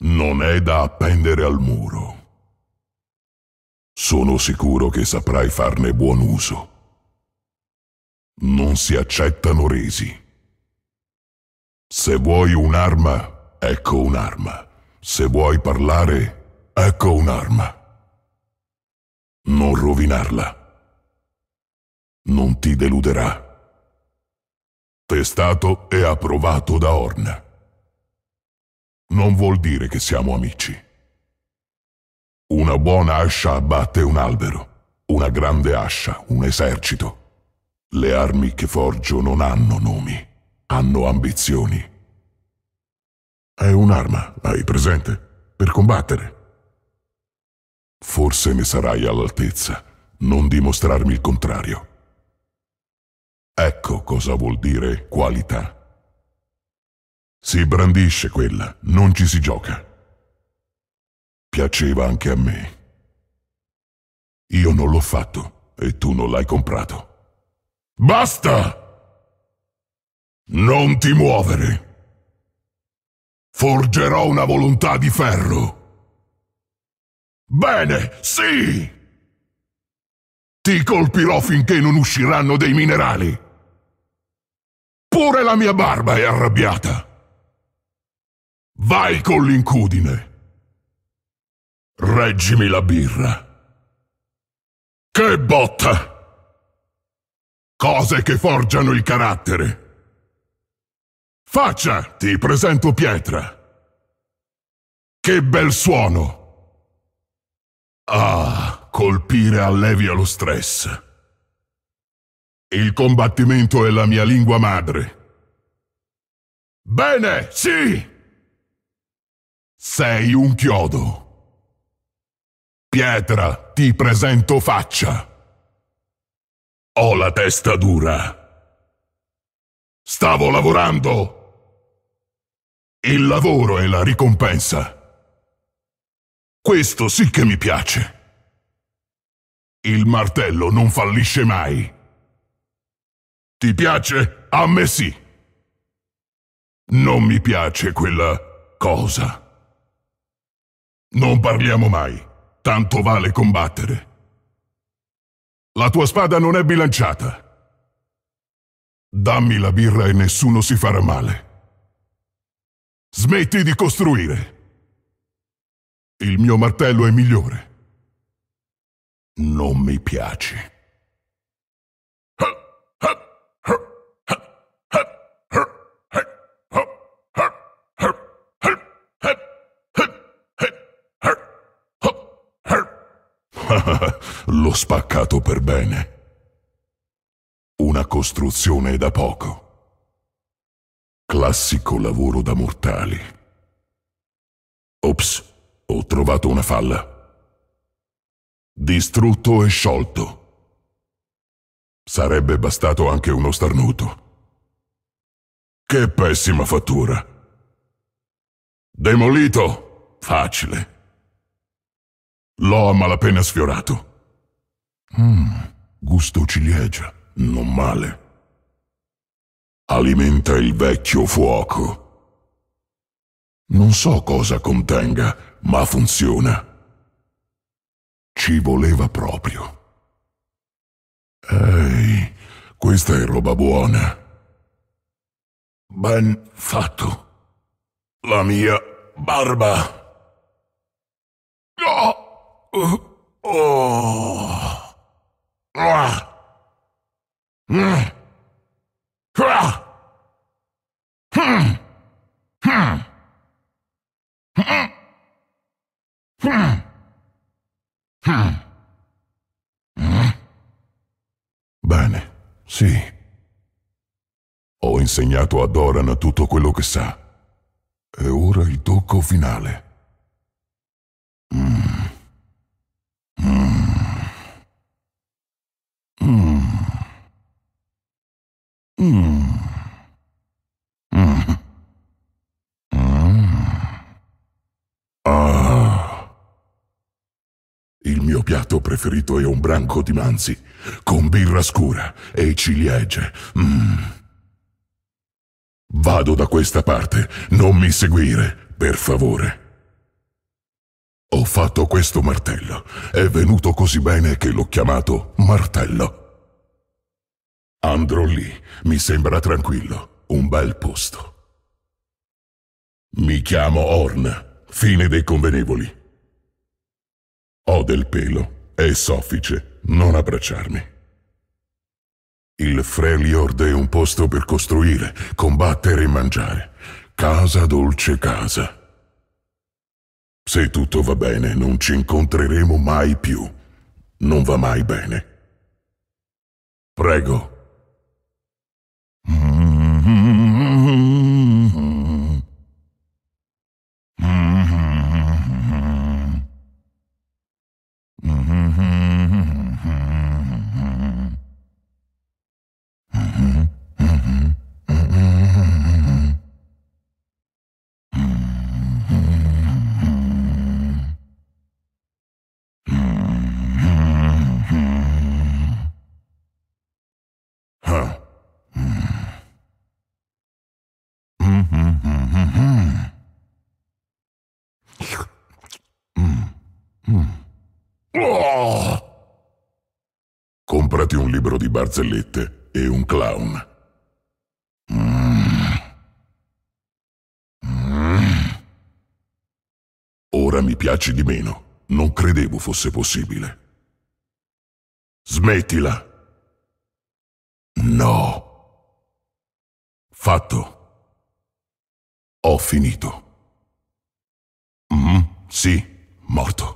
non è da appendere al muro. Sono sicuro che saprai farne buon uso. Non si accettano resi. Se vuoi un'arma, ecco un'arma. Se vuoi parlare, ecco un'arma. Non rovinarla. Non ti deluderà. Testato e approvato da Orna non vuol dire che siamo amici. Una buona ascia abbatte un albero, una grande ascia un esercito. Le armi che forgio non hanno nomi, hanno ambizioni. È un'arma, hai presente, per combattere. Forse ne sarai all'altezza, non dimostrarmi il contrario. Ecco cosa vuol dire qualità. Si brandisce quella, non ci si gioca. Piaceva anche a me. Io non l'ho fatto e tu non l'hai comprato. Basta! Non ti muovere! Forgerò una volontà di ferro. Bene, sì! Ti colpirò finché non usciranno dei minerali. Pure la mia barba è arrabbiata. Vai con l'incudine! Reggimi la birra! Che botta! Cose che forgiano il carattere! Faccia, ti presento pietra! Che bel suono! Ah, colpire allevia lo stress. Il combattimento è la mia lingua madre. Bene, sì! Sei un chiodo. Pietra, ti presento faccia. Ho la testa dura. Stavo lavorando. Il lavoro è la ricompensa. Questo sì che mi piace. Il martello non fallisce mai. Ti piace? A me sì. Non mi piace quella cosa. Non parliamo mai, tanto vale combattere. La tua spada non è bilanciata. Dammi la birra e nessuno si farà male. Smetti di costruire. Il mio martello è migliore. Non mi piace. l'ho spaccato per bene. Una costruzione da poco. Classico lavoro da mortali. Ops, ho trovato una falla. Distrutto e sciolto. Sarebbe bastato anche uno starnuto. Che pessima fattura. Demolito? Facile. L'ho a malapena sfiorato. Mmm, gusto ciliegia, non male. Alimenta il vecchio fuoco. Non so cosa contenga, ma funziona. Ci voleva proprio. Ehi, questa è roba buona. Ben fatto. La mia barba. Oh! oh. Bene, sì. Ho insegnato a Doran tutto quello che sa. E ora il tocco finale. Mm. piatto preferito è un branco di manzi, con birra scura e ciliegie. Mm. Vado da questa parte, non mi seguire, per favore. Ho fatto questo martello, è venuto così bene che l'ho chiamato martello. Andrò lì, mi sembra tranquillo, un bel posto. Mi chiamo Horn, fine dei convenevoli del pelo, è soffice, non abbracciarmi. Il Freljord è un posto per costruire, combattere e mangiare. Casa dolce casa. Se tutto va bene, non ci incontreremo mai più. Non va mai bene. Prego, Mm. Mm. Oh! Comprati un libro di barzellette e un clown. Mm. Ora mi piaci di meno. Non credevo fosse possibile. Smettila. No. Fatto. Ho finito. Sì, morto.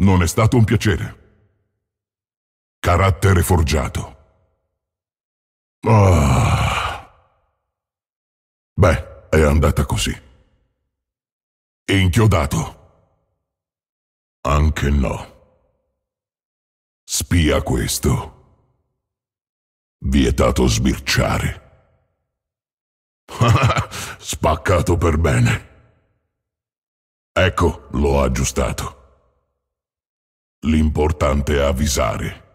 Non è stato un piacere. Carattere forgiato. Ah. Beh, è andata così. Inchiodato. Anche no. Spia questo. Vietato sbirciare. Spaccato per bene. Ecco, l'ho aggiustato. L'importante è avvisare.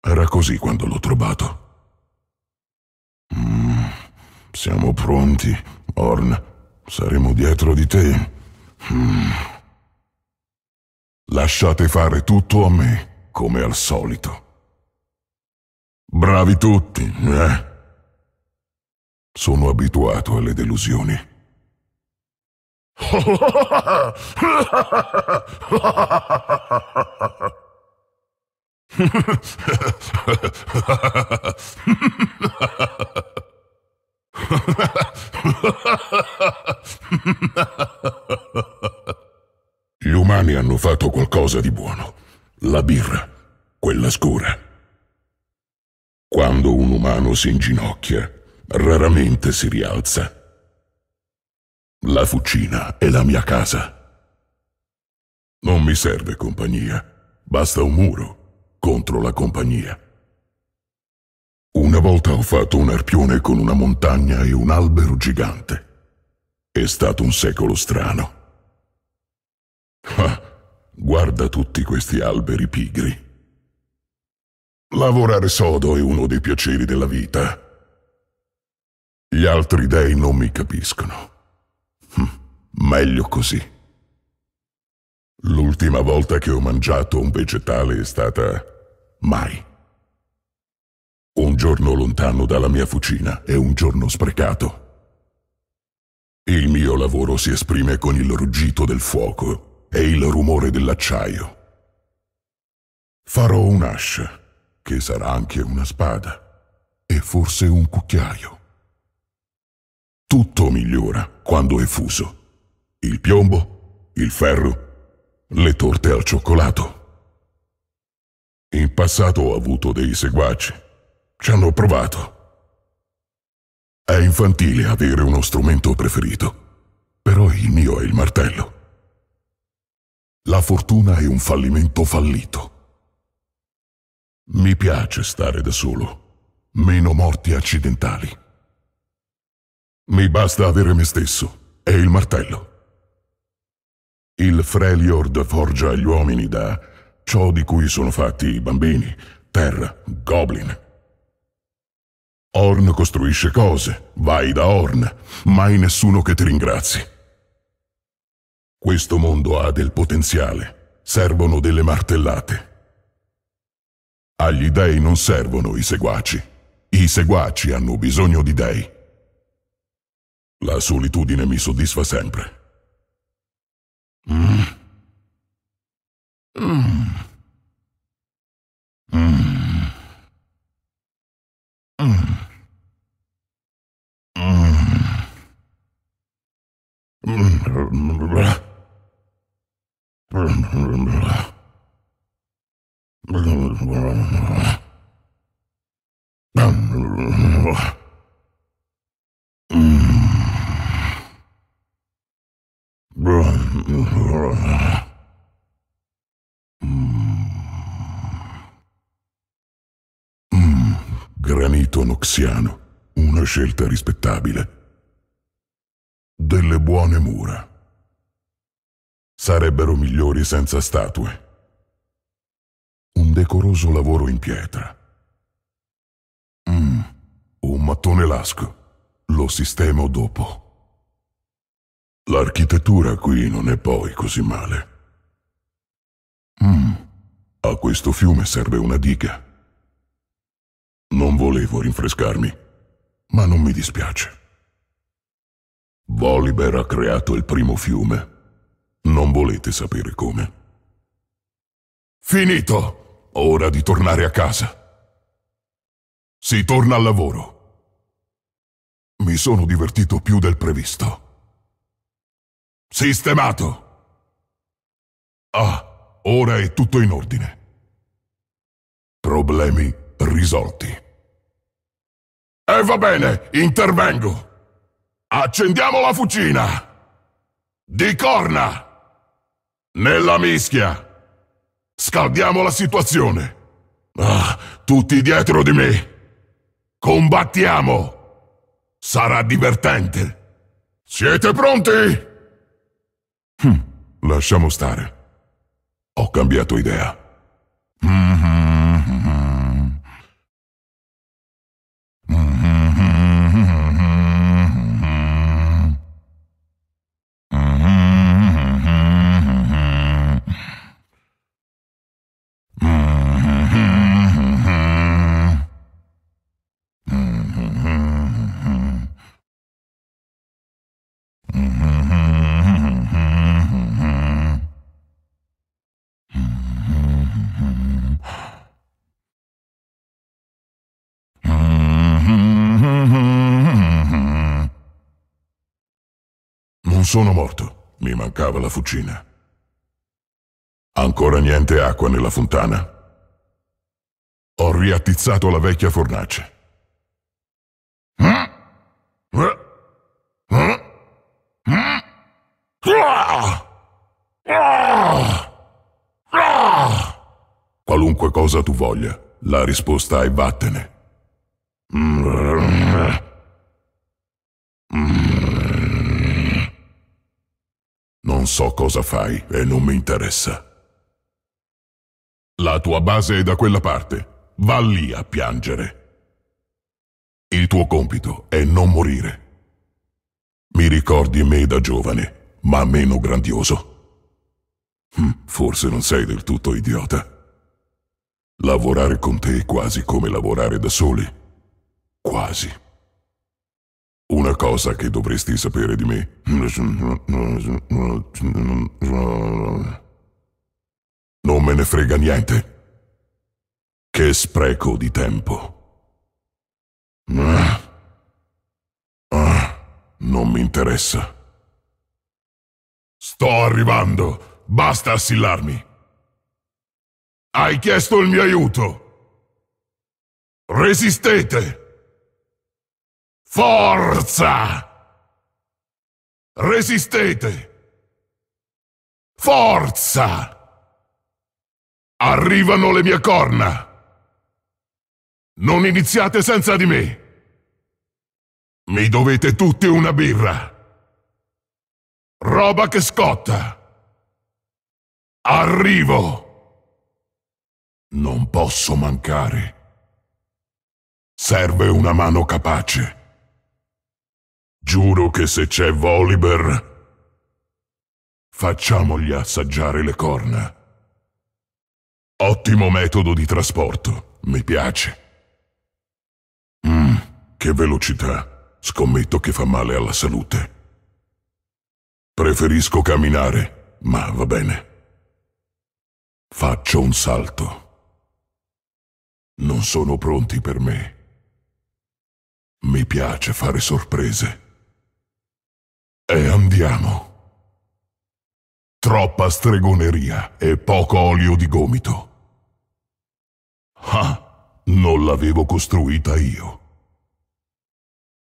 Era così quando l'ho trovato. Mm, siamo pronti, Horn. Saremo dietro di te. Mm. Lasciate fare tutto a me, come al solito. Bravi tutti, eh? Sono abituato alle delusioni. Gli umani hanno fatto qualcosa di buono. La birra, quella scura. Quando un umano si inginocchia, raramente si rialza. La fucina è la mia casa. Non mi serve compagnia, basta un muro contro la compagnia. Una volta ho fatto un arpione con una montagna e un albero gigante. È stato un secolo strano. Ah, guarda tutti questi alberi pigri. Lavorare sodo è uno dei piaceri della vita. Gli altri dei non mi capiscono. Meglio così. L'ultima volta che ho mangiato un vegetale è stata mai. Un giorno lontano dalla mia fucina è un giorno sprecato. Il mio lavoro si esprime con il ruggito del fuoco e il rumore dell'acciaio. Farò un'ascia, che sarà anche una spada, e forse un cucchiaio. Tutto migliora quando è fuso il piombo, il ferro, le torte al cioccolato. In passato ho avuto dei seguaci. Ci hanno provato. È infantile avere uno strumento preferito, però il mio è il martello. La fortuna è un fallimento fallito. Mi piace stare da solo, meno morti accidentali. Mi basta avere me stesso e il martello. Il Freljord forgia gli uomini da ciò di cui sono fatti i bambini, terra, goblin. Orn costruisce cose, vai da Orn, mai nessuno che ti ringrazi. Questo mondo ha del potenziale, servono delle martellate. Agli dei non servono i seguaci, i seguaci hanno bisogno di dei. La solitudine mi soddisfa sempre. Mm. Mm. Mm. Mm. Mm. Mm. una scelta rispettabile. Delle buone mura. Sarebbero migliori senza statue. Un decoroso lavoro in pietra. Mm, un mattone lasco. Lo sistemo dopo. L'architettura qui non è poi così male. Mm, a questo fiume serve una diga. Non volevo rinfrescarmi ma non mi dispiace. Voliber ha creato il primo fiume. Non volete sapere come. Finito! Ora di tornare a casa. Si torna al lavoro. Mi sono divertito più del previsto. Sistemato! Ah, ora è tutto in ordine. Problemi risolti. E eh, va bene, intervengo. Accendiamo la fucina. Di corna. Nella mischia. Scaldiamo la situazione. Ah, tutti dietro di me. Combattiamo. Sarà divertente. Siete pronti? Hm, lasciamo stare. Ho cambiato idea. Mm -hmm. Non sono morto, mi mancava la fucina. Ancora niente acqua nella fontana. Ho riattizzato la vecchia fornace. Qualunque cosa tu voglia, la risposta è vattene. Non so cosa fai e non mi interessa. La tua base è da quella parte. Va lì a piangere. Il tuo compito è non morire. Mi ricordi me da giovane, ma meno grandioso. Hm, forse non sei del tutto idiota. Lavorare con te è quasi come lavorare da soli. Quasi. Una cosa che dovresti sapere di me. Non me ne frega niente. Che spreco di tempo. non mi interessa. Sto arrivando. Basta assillarmi. Hai chiesto il mio aiuto. Resistete! Forza! Resistete! Forza! Arrivano le mie corna! Non iniziate senza di me! Mi dovete tutti una birra! Roba che scotta! Arrivo! Non posso mancare. Serve una mano capace. Giuro che se c'è Voliber, facciamogli assaggiare le corna. Ottimo metodo di trasporto, mi piace. Mmm, che velocità. Scommetto che fa male alla salute. Preferisco camminare, ma va bene. Faccio un salto. Non sono pronti per me. Mi piace fare sorprese. E andiamo. Troppa stregoneria e poco olio di gomito. Ah, non l'avevo costruita io.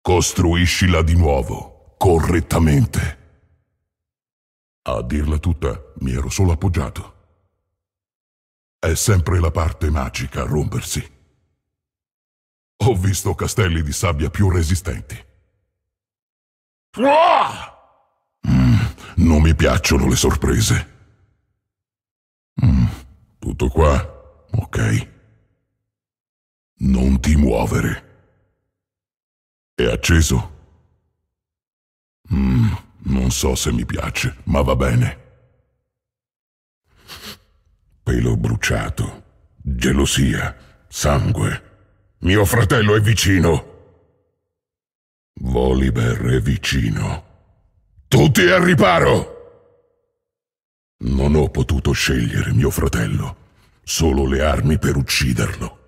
Costruiscila di nuovo, correttamente. A dirla tutta, mi ero solo appoggiato. È sempre la parte magica a rompersi. Ho visto castelli di sabbia più resistenti. Ah! Mm, non mi piacciono le sorprese. Mm, tutto qua? Ok. Non ti muovere. È acceso? Mm, non so se mi piace, ma va bene. Pelo bruciato, gelosia, sangue. Mio fratello è vicino. Volibear è vicino. Tutti al riparo! Non ho potuto scegliere mio fratello, solo le armi per ucciderlo.